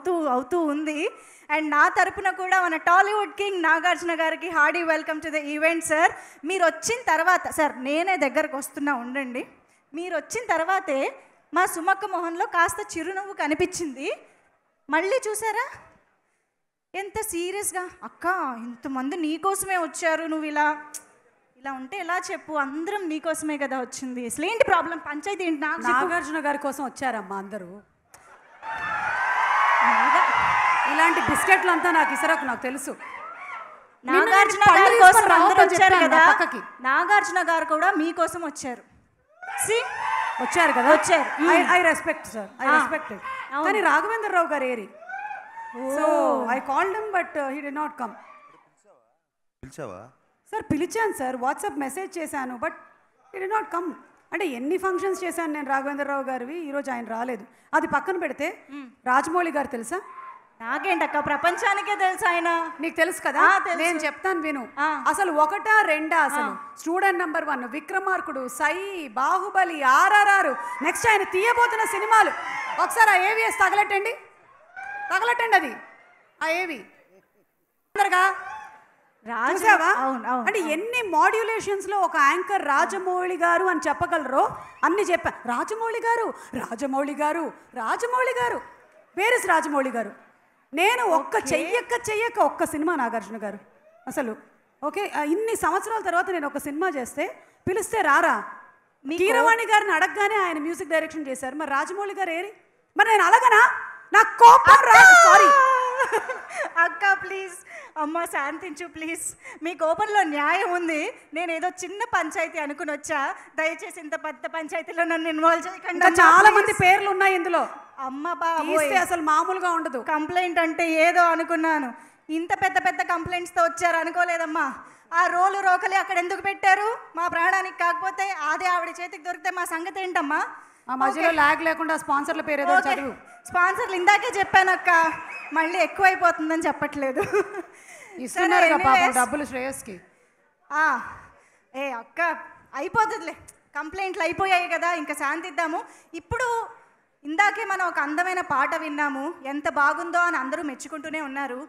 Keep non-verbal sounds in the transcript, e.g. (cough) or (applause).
అవుతూ అవుతూ ఉంది అండ్ నా తరపున కూడా మన టాలీవుడ్ కింగ్ నాగార్జున గారికి hearty welcome to the event sir మీరు వచ్చిన తర్వాత సార్ నేనే దగ్గరకు వస్తున్నా ఉండండి మీరు వచ్చిన తర్వాతే మా సుమక్క మొహన్లో కాస్త చిరునవ్వు కనిపించింది మళ్ళీ చూసారా ఎంత సీరియస్గా అక్క ఇంతమంది నీకోసమే వచ్చారు నువ్వు ఇలా ఇలా ఉంటే ఎలా చెప్పు అందరం నీకోసమే కదా వచ్చింది అసలు ఏంటి ప్రాబ్లం పంచాయతీ ఏంటి నాగార్జున గారి కోసం వచ్చారమ్మా అందరూ ఇలాంటి బిస్కెట్లు అంతా నాకు ఇసరకు నాకు తెలుసు నాగార్జున గారి కోసం అందరూ వచ్చారు కదా పక్కకి నాగార్జున గారు కూడా మీకోసం వచ్చారు వచ్చారు కదా వచ్చారు I respect sir I respect కానీ రాఘవేంద్ర రావు గారు ఏరి so I call him but he did not come పిలిచావా సార్ పిలిచాను సార్ వాట్సాప్ మెసేజ్ చేశాను but he did not come అంటే ఎన్ని ఫంక్షన్స్ చేశాను నేను రాఘవేంద్రరావు గారివి ఈరోజు ఆయన రాలేదు అది పక్కన పెడితే రాజమౌళి గారు తెలుసా నాకేంటక్క ప్రపంచానికే తెలుసు ఆయన నీకు తెలుసు కదా నేను చెప్తాను విను అసలు ఒకటా రెండా అసలు student number one Vikramarkudu Sye Baahubali RRR next ఆయన తీయబోతున్న సినిమాలు ఒకసారి ఆ ఏవిఎస్ తగలెట్టండి తగలెట్టండి అది ఆ ఏవి తొందరగా అంటే ఎన్ని మాడ్యులేషన్స్ లో ఒక యాంకర్ రాజమౌళి గారు అని చెప్పగలరో అన్ని చెప్పా రాజమౌళి గారు రాజమౌళి గారు రాజమౌళి గారు వేరస్ రాజమౌళి గారు నేను ఒక్క చెయ్యక చెయ్యక ఒక్క సినిమా నాగార్జున గారు అసలు ఓకే ఇన్ని సంవత్సరాల తర్వాత నేను ఒక సినిమా చేస్తే పిలిస్తే రారా కీరవాణి గారిని అడగగానే ఆయన మ్యూజిక్ డైరెక్షన్ చేశారు మరి రాజమౌళి గారు ఏరి మరి నేను అలగనా నా కోపం రా సారీ అక్క ప్లీజ్ అమ్మ శాంతించు ప్లీజ్ మీ కోపంలో న్యాయం ఉంది నేను ఏదో చిన్న పంచాయతీ అనుకుని వచ్చా దయచేసి ఇంత పెద్ద పంచాయతీలో నన్ను ఇన్వాల్వ్ చేయకుండా చాలా మంది పేర్లు ఉన్నాయి ఇందులో అమ్మ బాబు అసలు మామూలుగా ఉండదు కంప్లైంట్ అంటే ఏదో అనుకున్నాను ఇంత పెద్ద పెద్ద కంప్లైంట్స్తో వచ్చారు అనుకోలేదమ్మా ఆ రోలు రోకలి అక్కడ ఎందుకు పెట్టారు మా ప్రాణానికి కాకపోతే అదే ఆవిడ చేతికి దొరికితే మా సంగతి ఏంటమ్మా మా మధ్యలో లాగ్ లేకుండా స్పాన్సర్ల పేరు ఏదో చదువు స్పాన్సర్లు ఇందాకే చెప్పానక్క మళ్ళీ ఎక్కువైపోతుందని చెప్పట్లేదు (laughs) డబ్బులు శ్రేయస్కి ఏ అక్క అయిపోతుందిలే కంప్లైంట్లు అయిపోయాయి కదా ఇంకా శాంతిద్దాము ఇప్పుడు ఇందాకే మనం ఒక అందమైన పాట విన్నాము ఎంత బాగుందో అని అందరూ మెచ్చుకుంటూనే ఉన్నారు